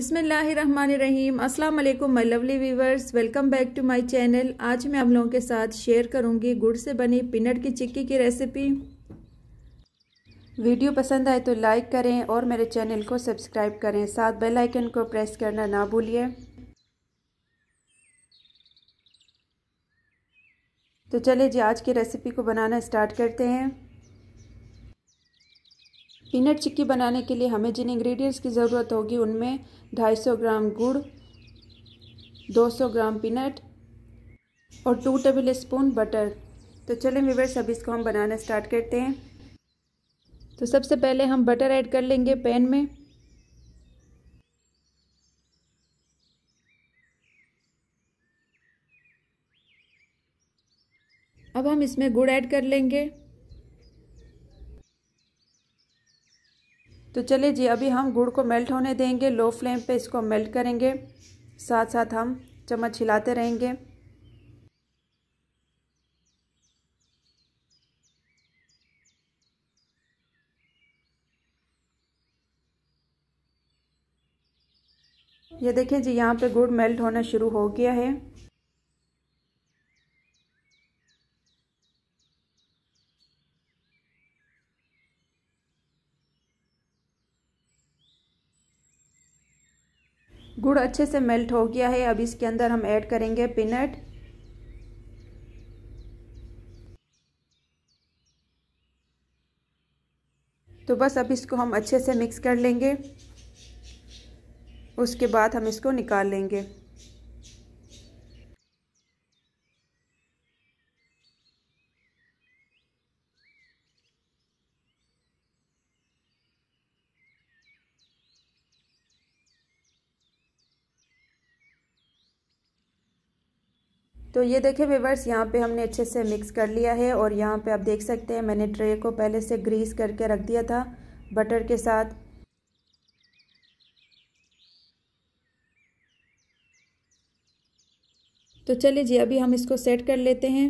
बसमीम असलम my lovely viewers welcome back to my channel आज मैं आप लोगों के साथ शेयर करूँगी गुड़ से बनी पीनट की चिक्की की रेसिपी वीडियो पसंद आए तो लाइक करें और मेरे चैनल को सब्सक्राइब करें साथ बेल आइकन को प्रेस करना ना भूलिए तो चलिए जी आज की रेसिपी को बनाना स्टार्ट करते हैं पीनट चिक्की बनाने के लिए हमें जिन इंग्रेडिएंट्स की ज़रूरत होगी उनमें 250 ग्राम गुड़ 200 ग्राम पीनट और टू टेबल स्पून बटर तो चलें विवर्स सब इसको हम बनाना स्टार्ट करते हैं तो सबसे पहले हम बटर ऐड कर लेंगे पैन में अब हम इसमें गुड़ ऐड कर लेंगे तो चलिए जी अभी हम गुड़ को मेल्ट होने देंगे लो फ्लेम पे इसको मेल्ट करेंगे साथ साथ हम चम्मच हिलाते रहेंगे ये देखिए जी यहाँ पे गुड़ मेल्ट होना शुरू हो गया है गुड़ अच्छे से मेल्ट हो गया है अब इसके अंदर हम ऐड करेंगे पीनट तो बस अब इसको हम अच्छे से मिक्स कर लेंगे उसके बाद हम इसको निकाल लेंगे तो ये देखें वीवर्स यहाँ पे हमने अच्छे से मिक्स कर लिया है और यहाँ पे आप देख सकते हैं मैंने ट्रे को पहले से ग्रीस करके रख दिया था बटर के साथ तो चलिए जी अभी हम इसको सेट कर लेते हैं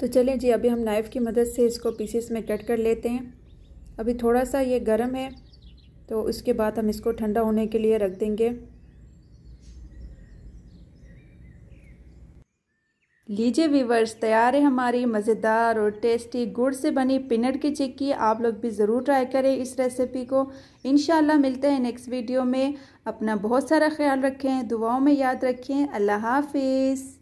तो चलें जी अभी हम नाइफ़ की मदद से इसको पीसेस में कट कर लेते हैं अभी थोड़ा सा ये गर्म है तो उसके बाद हम इसको ठंडा होने के लिए रख देंगे लीजिए वीवर्स तैयार है हमारी मज़ेदार और टेस्टी गुड़ से बनी पिनट की चिक्की आप लोग भी ज़रूर ट्राई करें इस रेसिपी को इन मिलते हैं नेक्स्ट वीडियो में अपना बहुत सारा ख्याल रखें दुआओं में याद रखें अल्लाह हाफिज़